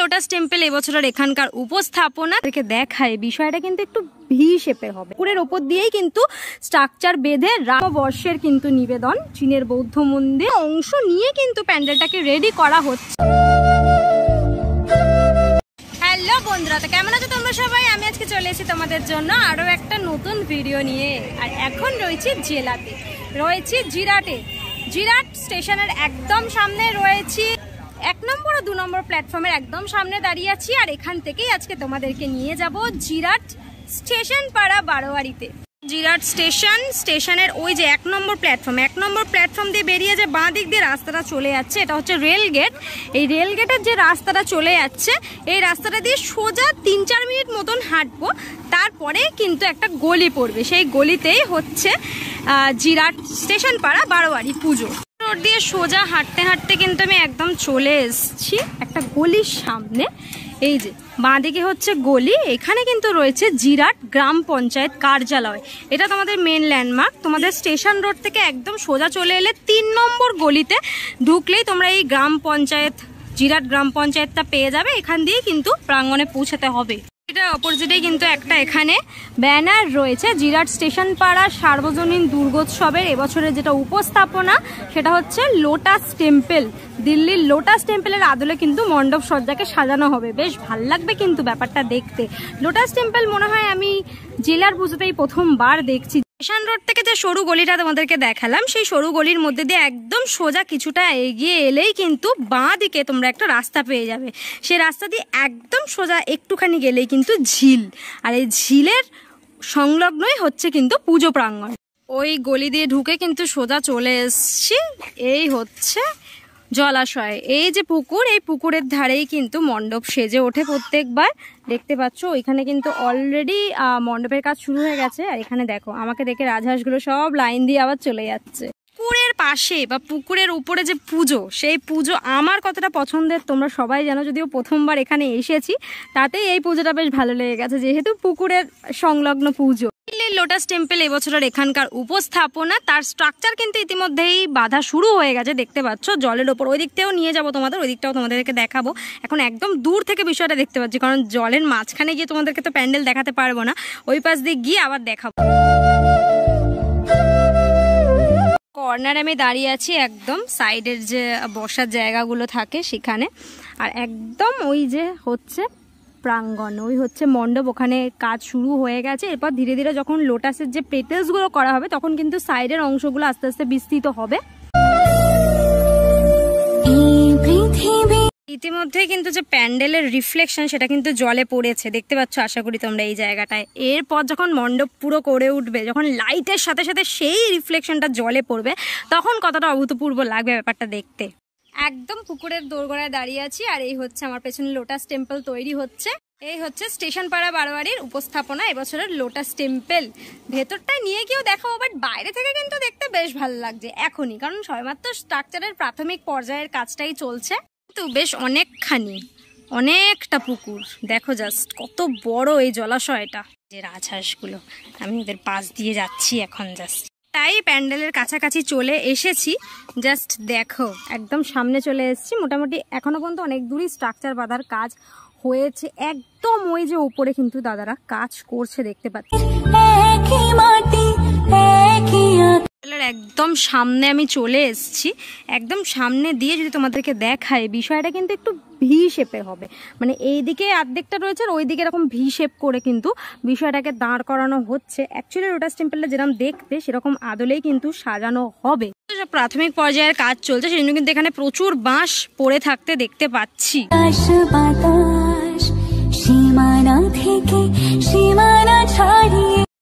lotus temple এবছরের এখানকার উপস্থাপনা থেকে দেখায় বিষয়টা কিন্তু একটু ভি শেপের হবে পুরের ওপর দিয়েই কিন্তু স্ট্রাকচার বেঁধে রামবর্ষের কিন্তু নিবেদন চীনের বৌদ্ধ মন্দির অংশ নিয়ে কিন্তু প্যান্ডেলটাকে রেডি করা হচ্ছে হ্যালো বন্ধুরা তো কেমন আছো তোমরা সবাই আমি আজকে চলে এসেছি তোমাদের জন্য আরও একটা নতুন ভিডিও নিয়ে আর এখন রয়েছি জেলাতে রয়েছে জিরাটে জিরাট স্টেশনের একদম সামনে রয়েছি এক নম্বর আর দু নম্বর প্ল্যাটফর্মের একদম সামনে দাঁড়িয়ে আছি আর এখান থেকেই আজকে তোমাদেরকে নিয়ে যাব জিরাট স্টেশন পাড়া বারোয়ারিতে জিরাট স্টেশন স্টেশনের ওই যে এক নম্বর প্ল্যাটফর্ম এক নম্বর প্ল্যাটফর্ম দিয়ে বেরিয়ে যে বাঁ দিক দিয়ে রাস্তাটা চলে যাচ্ছে এটা হচ্ছে রেল গেট এই রেল গেটের যে রাস্তাটা চলে যাচ্ছে এই রাস্তাটা দিয়ে সোজা তিন চার মিনিট মতন হাঁটবো তারপরে কিন্তু একটা গলি পড়বে সেই গলিতেই হচ্ছে জিরাট স্টেশন পাড়া বারোয়ারি পুজো রোড দিয়ে সোজা হাঁটতে হাঁটতে কিন্তু আমি একদম চলে এসছি একটা গলির সামনে এই যে বাঁদিকে হচ্ছে গলি এখানে কিন্তু রয়েছে জিরাট গ্রাম পঞ্চায়েত কার্যালয় এটা তোমাদের মেন ল্যান্ডমার্ক তোমাদের স্টেশন রোড থেকে একদম সোজা চলে এলে তিন নম্বর গলিতে ঢুকলেই তোমরা এই গ্রাম পঞ্চায়েত জিরাট গ্রাম পঞ্চায়েতটা পেয়ে যাবে এখান দিয়ে কিন্তু প্রাঙ্গণে পৌঁছাতে হবে এটা অপোজিটে কিন্তু একটা এখানে ব্যানার রয়েছে জিরাট স্টেশন পাড়া সার্বজনীন দুর্গোৎসবের এবছরে যেটা উপস্থাপনা সেটা হচ্ছে লোটাস টেম্পল দিল্লির লোটাস টেম্পলের আদলে কিন্তু মণ্ডপ সজ্জাকে সাজানো হবে বেশ ভাল লাগবে কিন্তু ব্যাপারটা দেখতে লোটাস টেম্পেল মনে হয় আমি জেলার পুজোতেই প্রথমবার দেখছি স্টেশন রোড থেকে যে সরু গলিটা তোমাদেরকে দেখালাম সেই সরু গলির মধ্যে দিয়ে একদম সোজা কিছুটা এগিয়ে এলেই কিন্তু বাঁ দিকে তোমরা একটা রাস্তা পেয়ে যাবে সেই রাস্তা দিয়ে একদম সোজা একটুখানি গেলেই কিন্তু ঝিল আর এই ঝিলের সংলগ্নই হচ্ছে কিন্তু পুজো প্রাঙ্গণ ওই গলি দিয়ে ঢুকে কিন্তু সোজা চলে এসছি এই হচ্ছে জলাশয় এই যে পুকুর এই পুকুরের ধারেই কিন্তু মণ্ডপ সেজে ওঠে প্রত্যেকবার দেখতে পাচ্ছ ওইখানে কিন্তু অলরেডি মণ্ডপের কাজ শুরু হয়ে গেছে আর এখানে দেখো আমাকে দেখে রাজহাঁসগুলো সব লাইন দিয়ে আবার চলে যাচ্ছে পুকুরের পাশে বা পুকুরের উপরে যে পুজো সেই পুজো আমার কতটা পছন্দের তোমরা সবাই জানো যদিও প্রথমবার এখানে এসেছি তাতেই এই পুজোটা বেশ ভালো লেগে গেছে যেহেতু পুকুরের সংলগ্ন পুজো লোটাস টেম্পল এবছরের এখানকার উপস্থাপনা তার স্ট্রাকচার কিন্তু ইতিমধ্যেই বাধা শুরু হয়ে গেছে দেখতে পাচ্ছ জলের ওপর ওই দিকটাও নিয়ে যাবো তোমাদের ওই দিকটাও তোমাদেরকে দেখাবো এখন একদম দূর থেকে বিষয়টা দেখতে পাচ্ছি কারণ জলের মাঝখানে গিয়ে তোমাদেরকে তো প্যান্ডেল দেখাতে পারবো না ওই পাশ দিয়ে গিয়ে আবার দেখাবো কর্নারে আমি দাঁড়িয়ে আছি একদম সাইডের যে বসার জায়গাগুলো থাকে সেখানে আর একদম ওই যে হচ্ছে প্রাঙ্গণ ওই হচ্ছে মণ্ডপ ওখানে কাজ শুরু হয়ে গেছে এরপর ধীরে ধীরে যখন লোটাসের যে পেটেলসগুলো করা হবে তখন কিন্তু সাইডের অংশগুলো আস্তে আস্তে বিস্তৃত হবে ইতিমধ্যে কিন্তু যে প্যান্ডেলের রিফ্লেকশন সেটা কিন্তু জলে পড়েছে দেখতে পাচ্ছ আশা করি তোমরা এই জায়গাটায় এরপর যখন মণ্ডপ পুরো করে উঠবে যখন লাইটের সাথে সাথে সেই রিফ্লেকশনটা জলে পড়বে তখন কতটা অভূতপূর্ব লাগবে ব্যাপারটা দেখতে একদম পুকুরের দোরগোড়ায় দাঁড়িয়ে আছি আর এই হচ্ছে আমার পেছনে লোটাস টেম্পল তৈরি হচ্ছে এই হচ্ছে স্টেশন পাড়া বারোয়ারির উপস্থাপনা এবছরের লোটাস টেম্পল ভেতরটা নিয়ে গিয়েও দেখাবো বাট বাইরে থেকে কিন্তু দেখতে বেশ ভালো লাগছে এখনই কারণ সবেমাত্র স্ট্রাকচারের প্রাথমিক পর্যায়ের কাজটাই চলছে কিন্তু বেশ অনেকখানি অনেকটা পুকুর দেখো জাস্ট কত বড় এই জলাশয়টা যে রাজহাঁসগুলো আমি ওদের পাশ দিয়ে যাচ্ছি এখন জাস্ট তাই প্যান্ডেলের কাছাকাছি চলে এসেছি জাস্ট দেখো একদম সামনে চলে এসেছি মোটামুটি এখনো পর্যন্ত অনেক দূরই স্ট্রাকচার বাঁধার কাজ হয়েছে একদম ওই যে ওপরে কিন্তু দাদারা কাজ করছে দেখতে পাচ্ছি বাংলার একদম সামনে আমি চলে এসছি একদম সামনে দিয়ে যদি তোমাদেরকে দেখায় বিষয়টা কিন্তু একটু ভি শেপে হবে মানে এইদিকে অর্ধেকটা রয়েছে আর ওই দিকে এরকম ভি শেপ করে কিন্তু বিষয়টাকে দাঁড় করানো হচ্ছে অ্যাকচুয়ালি লোটাস টেম্পেলটা যেরকম দেখতে সেরকম আদলেই কিন্তু সাজানো হবে প্রাথমিক পর্যায়ের কাজ চলছে সেই জন্য কিন্তু এখানে প্রচুর বাঁশ পড়ে থাকতে দেখতে পাচ্ছি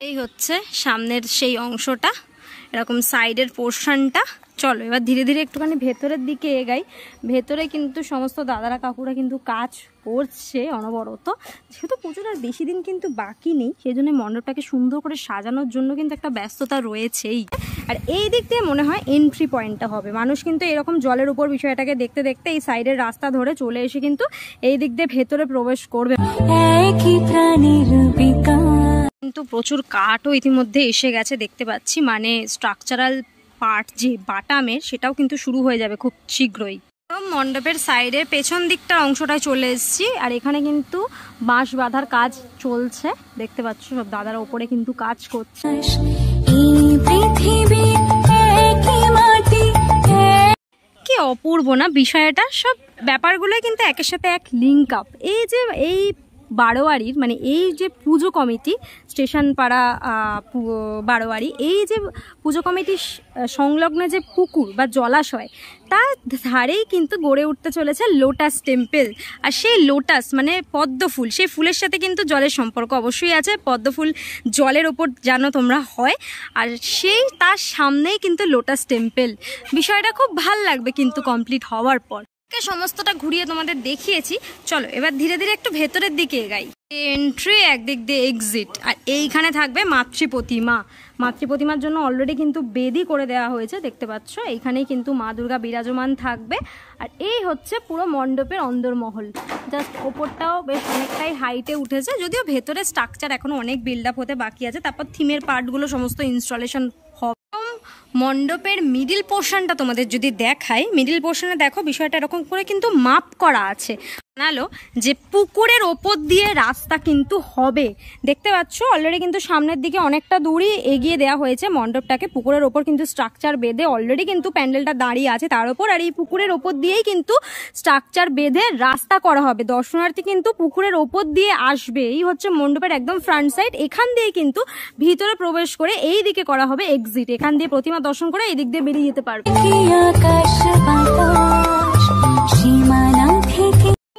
এই হচ্ছে সামনের সেই অংশটা এরকম সাইডের পোর্শনটা চলো এবার ধীরে ধীরে একটুখানি ভেতরের দিকে এগাই ভেতরে কিন্তু সমস্ত দাদারা কাকুরা কিন্তু কাজ করছে অনবরত যেহেতু পুজোর আর বেশি দিন কিন্তু বাকি নেই সেই জন্য মণ্ডপটাকে সুন্দর করে সাজানোর জন্য কিন্তু একটা ব্যস্ততা রয়েছেই আর এই দিক দিয়ে মনে হয় এন্ট্রি পয়েন্টটা হবে মানুষ কিন্তু এরকম জলের উপর বিষয়টাকে দেখতে দেখতে এই সাইডের রাস্তা ধরে চলে এসে কিন্তু এই দিক দিয়ে ভেতরে প্রবেশ করবে একই প্রাণীর বিকাশ কিন্তু প্রচুর কাঠও ইতিমধ্যে এসে গেছে দেখতে পাচ্ছি মানে স্ট্রাকচারাল পার্ট যে বাটামের সেটাও কিন্তু শুরু হয়ে যাবে খুব শীঘ্রই মণ্ডপের সাইডে পেছন দিকটার অংশটায় চলে এসেছি আর এখানে কিন্তু বাঁশ বাঁধার কাজ চলছে দেখতে পাচ্ছ সব দাদার ওপরে কিন্তু কাজ করছে কি অপূর্ব না বিষয়টা সব ব্যাপারগুলো কিন্তু একের সাথে এক লিঙ্ক আপ এই যে এই বারোয়ারির মানে এই যে পুজো কমিটি স্টেশন পাড়া বারোয়ারি এই যে পুজো কমিটির সংলগ্ন যে পুকুর বা জলাশয় তার ধারেই কিন্তু গড়ে উঠতে চলেছে লোটাস টেম্পেল আর সেই লোটাস মানে পদ্ম ফুল সেই ফুলের সাথে কিন্তু জলের সম্পর্ক অবশ্যই আছে পদ্ম ফুল জলের ওপর জানো তোমরা হয় আর সেই তার সামনেই কিন্তু লোটাস টেম্পেল বিষয়টা খুব ভাল লাগবে কিন্তু কমপ্লিট হওয়ার পর সমস্তটা ঘুরিয়ে তোমাদের দেখিয়েছি চলো এবার ধীরে ধীরে একটু ভেতরের দিকে এগাই এন্ট্রি একদিক দিয়ে এক্সিট আর এইখানে থাকবে মাতৃ প্রতিমা মাতৃ প্রতিমার জন্য অলরেডি কিন্তু বেদি করে দেওয়া হয়েছে দেখতে পাচ্ছ এইখানেই কিন্তু মা দুর্গা বিরাজমান থাকবে আর এই হচ্ছে পুরো মণ্ডপের অন্দরমহল জাস্ট ওপরটাও বেশ অনেকটাই হাইটে উঠেছে যদিও ভেতরে স্ট্রাকচার এখনও অনেক বিল্ড আপ হতে বাকি আছে তারপর থিমের পার্টগুলো সমস্ত ইনস্টলেশন মণ্ডপের মিডিল পোর্শনটা তোমাদের যদি দেখাই মিডিল পোর্শনে দেখো বিষয়টা এরকম করে কিন্তু মাপ করা আছে জানালো যে পুকুরের ওপর দিয়ে রাস্তা কিন্তু হবে দেখতে পাচ্ছ অলরেডি কিন্তু সামনের দিকে অনেকটা দূরই এগিয়ে দেওয়া হয়েছে মণ্ডপটাকে পুকুরের ওপর কিন্তু স্ট্রাকচার বেঁধে অলরেডি কিন্তু প্যান্ডেলটা দাঁড়িয়ে আছে তার ওপর আর এই পুকুরের ওপর দিয়েই কিন্তু স্ট্রাকচার বেঁধে রাস্তা করা হবে দর্শনার্থী কিন্তু পুকুরের ওপর দিয়ে আসবে এই হচ্ছে মণ্ডপের একদম ফ্রন্ট সাইড এখান দিয়ে কিন্তু ভিতরে প্রবেশ করে এই দিকে করা হবে এক্সিট এখান দিয়ে প্রতিমা দর্শন করে এদিক দিয়ে বেরিয়ে যেতে পারবে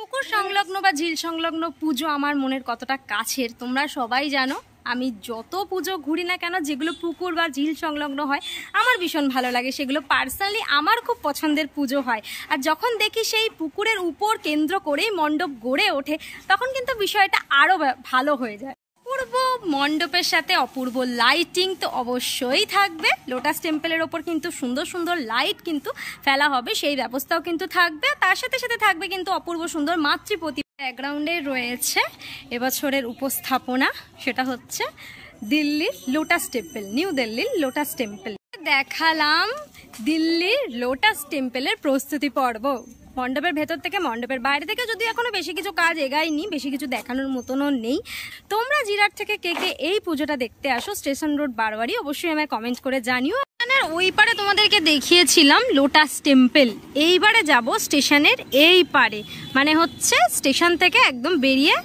পুকুর সংলগ্ন বা ঝিল সংলগ্ন পুজো আমার মনের কতটা কাছের তোমরা সবাই জানো আমি যত পুজো ঘুরি না কেন যেগুলো পুকুর বা ঝিল সংলগ্ন হয় আমার ভীষণ ভালো লাগে সেগুলো পার্সোনালি আমার খুব পছন্দের পুজো হয় আর যখন দেখি সেই পুকুরের উপর কেন্দ্র করেই মণ্ডপ গড়ে ওঠে তখন কিন্তু বিষয়টা আরও ভালো হয়ে যায় অপূর্ব মণ্ডপের সাথে অপূর্ব লাইটিং তো অবশ্যই থাকবে লোটাস টেম্পলের ওপর কিন্তু সুন্দর সুন্দর লাইট কিন্তু ফেলা হবে সেই ব্যবস্থাও কিন্তু থাকবে তার সাথে সাথে থাকবে কিন্তু অপূর্ব সুন্দর মাতৃপতি ব্যাকগ্রাউন্ডে রয়েছে এবছরের উপস্থাপনা সেটা হচ্ছে দিল্লির লোটাস টেম্পল নিউ দিল্লির লোটাস টেম্পল দেখালাম দিল্লির লোটাস টেম্পলের প্রস্তুতি পর্ব মণ্ডপের ভেতর থেকে মণ্ডপের বাইরে থেকে যদি এখনও বেশি কিছু কাজ এগায়নি বেশি কিছু দেখানোর মতনও নেই তোমরা জিরাট থেকে কে কে এই পুজোটা দেখতে আসো স্টেশন রোড বারবারই অবশ্যই আমায় কমেন্ট করে জানিও ওই পারে তোমাদেরকে দেখিয়েছিলাম লোটাস টেম্পল এইবারে যাব স্টেশনের এই পারে মানে হচ্ছে স্টেশন থেকে একদম বেরিয়ে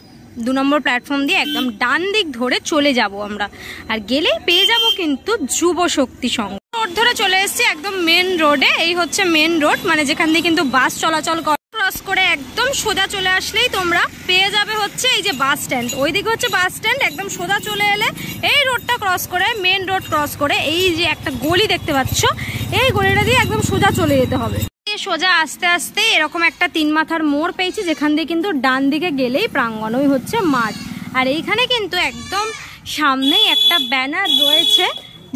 দু নম্বর প্ল্যাটফর্ম দিয়ে একদম ডান দিক ধরে চলে যাব আমরা আর গেলেই পেয়ে যাব কিন্তু যুব শক্তি সংঘ রোড ধরে চলে এসেছি একদম মেন রোডে এই হচ্ছে মেন রোড মানে যেখান দিয়ে কিন্তু বাস চলাচল ক্রস করে একদম সোজা চলে আসলেই তোমরা পেয়ে যাবে হচ্ছে এই যে বাস স্ট্যান্ড ওইদিকে হচ্ছে বাস স্ট্যান্ড একদম সোজা চলে এলে এই রোডটা ক্রস করে মেন রোড ক্রস করে এই যে একটা গলি দেখতে পাচ্ছ এই গলিটা দিয়ে একদম সোজা চলে যেতে হবে সোজা আস্তে আস্তে এরকম একটা তিন মাথার মোড় পেয়েছি যেখান দিয়ে কিন্তু ডান দিকে গেলেই প্রাঙ্গণ ওই হচ্ছে মাঠ আর এইখানে কিন্তু একদম সামনেই একটা ব্যানার রয়েছে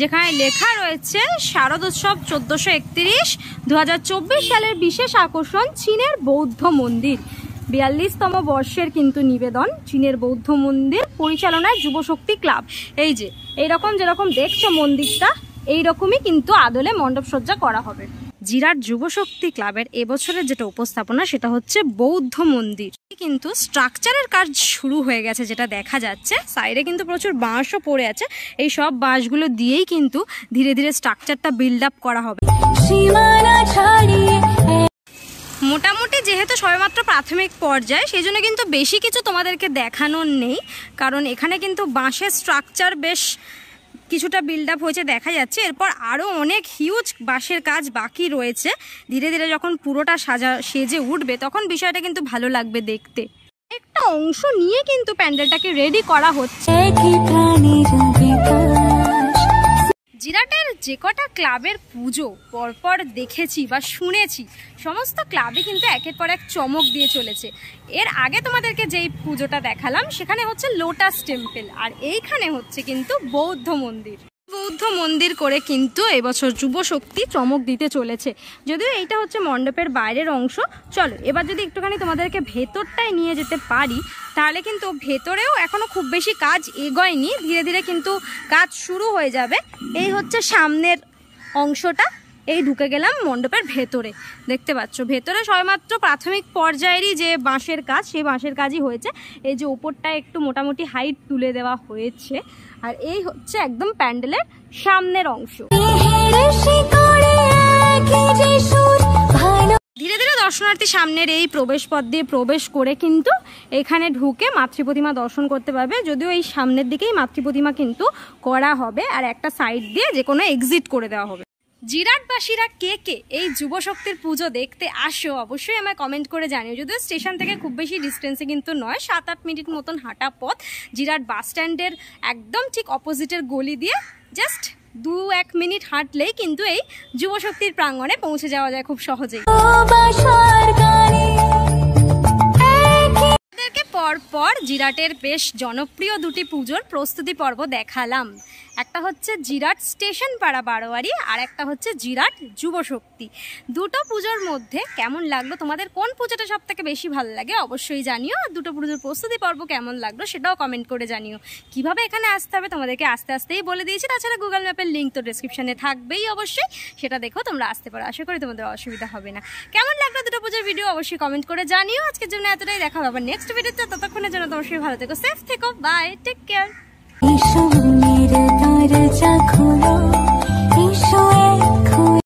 যেখানে লেখা রয়েছে শারদ উৎসব চোদ্দোশো একত্রিশ দু সালের বিশেষ আকর্ষণ চীনের বৌদ্ধ মন্দির বিয়াল্লিশতম বর্ষের কিন্তু নিবেদন চীনের বৌদ্ধ মন্দির পরিচালনায় যুবশক্তি ক্লাব এই যে এইরকম যেরকম দেখছো মন্দিরটা এইরকমই কিন্তু আদলে মণ্ডপসজ্জা করা হবে জিরার যুবশক্তি ক্লাবের এবছরের যেটা উপস্থাপনা সেটা হচ্ছে বৌদ্ধ মন্দির কিন্তু স্ট্রাকচারের কাজ শুরু হয়ে গেছে যেটা দেখা যাচ্ছে সাইডে কিন্তু প্রচুর বাঁশও পড়ে আছে এই সব বাঁশগুলো দিয়েই কিন্তু ধীরে ধীরে স্ট্রাকচারটা বিল্ড আপ করা হবে মোটামুটি যেহেতু সবেমাত্র প্রাথমিক পর্যায়ে সেই জন্য কিন্তু বেশি কিছু তোমাদেরকে দেখানোর নেই কারণ এখানে কিন্তু বাঁশের স্ট্রাকচার বেশ কিছুটা বিল্ড আপ হয়েছে দেখা যাচ্ছে এরপর আরও অনেক হিউজ বাঁশের কাজ বাকি রয়েছে ধীরে ধীরে যখন পুরোটা সাজা সেজে উঠবে তখন বিষয়টা কিন্তু ভালো লাগবে দেখতে একটা অংশ নিয়ে কিন্তু প্যান্ডেলটাকে রেডি করা হচ্ছে হাজিরাটের যে কটা ক্লাবের পুজো পরপর দেখেছি বা শুনেছি সমস্ত ক্লাবে কিন্তু একের পর এক চমক দিয়ে চলেছে এর আগে তোমাদেরকে যেই পুজোটা দেখালাম সেখানে হচ্ছে লোটাস টেম্পেল আর এইখানে হচ্ছে কিন্তু বৌদ্ধ মন্দির বুদ্ধ মন্দির করে কিন্তু এবছর যুব শক্তি চমক দিতে চলেছে যদিও এইটা হচ্ছে মণ্ডপের বাইরের অংশ চলো এবার যদি একটুখানি তোমাদেরকে ভেতরটায় নিয়ে যেতে পারি তাহলে কিন্তু ভেতরেও এখনও খুব বেশি কাজ এগোয়নি ধীরে ধীরে কিন্তু কাজ শুরু হয়ে যাবে এই হচ্ছে সামনের অংশটা এই ঢুকে গেলাম মণ্ডপের ভেতরে দেখতে পাচ্ছ ভেতরে সবেমাত্র প্রাথমিক পর্যায়েরই যে বাঁশের কাজ সেই বাঁশের কাজই হয়েছে এই যে উপরটা একটু মোটামুটি হাইট তুলে দেওয়া হয়েছে আর এই হচ্ছে একদম প্যান্ডেলের সামনের অংশ ধীরে ধীরে দর্শনার্থী সামনের এই প্রবেশ পথ দিয়ে প্রবেশ করে কিন্তু এখানে ঢুকে মাতৃ প্রতিমা দর্শন করতে পারবে যদিও এই সামনের দিকেই মাতৃ প্রতিমা কিন্তু করা হবে আর একটা সাইড দিয়ে যে কোনো এক্সিট করে দেওয়া হবে জিরাটবাসীরা কে কে এই যুবশক্তির পুজো দেখতে আসো অবশ্যই আমায় কমেন্ট করে জানিও যদিও স্টেশন থেকে খুব বেশি ডিস্টেন্সে কিন্তু নয় সাত আট মিনিট মতন হাঁটা পথ জিরাট বাস স্ট্যান্ডের একদম ঠিক অপোজিটের গলি দিয়ে জাস্ট দু এক মিনিট হাঁটলেই কিন্তু এই যুবশক্তির প্রাঙ্গণে পৌঁছে যাওয়া যায় খুব সহজেই পরপর জিরাটের বেশ জনপ্রিয় দুটি পুজোর প্রস্তুতি পর্ব দেখালাম একটা হচ্ছে জিরাট স্টেশন পাড়া বারোয়ারি আর একটা হচ্ছে জিরাট যুবশক্তি দুটো পুজোর মধ্যে কেমন লাগলো তোমাদের কোন পুজোটা সব থেকে বেশি ভালো লাগে অবশ্যই জানিও আর দুটো পুজোর প্রস্তুতি পর্ব কেমন লাগলো সেটাও কমেন্ট করে জানিও কিভাবে এখানে আসতে হবে তোমাদেরকে আস্তে আস্তেই বলে দিয়েছি তাছাড়া গুগল ম্যাপের লিঙ্ক তো ডিসক্রিপশানে থাকবেই অবশ্যই সেটা দেখো তোমরা আসতে পারো আশা করি তোমাদের অসুবিধা হবে না কেমন লাগলো দুটো পুজোর ভিডিও অবশ্যই কমেন্ট করে জানিও আজকের জন্য এতটাই দেখা হবে নেক্সট ভিডিওতে ততক্ষণের জন্য তোমার ভালো থেকো সেফ থেকো বাই টেক কেয়ার 日加苦乐。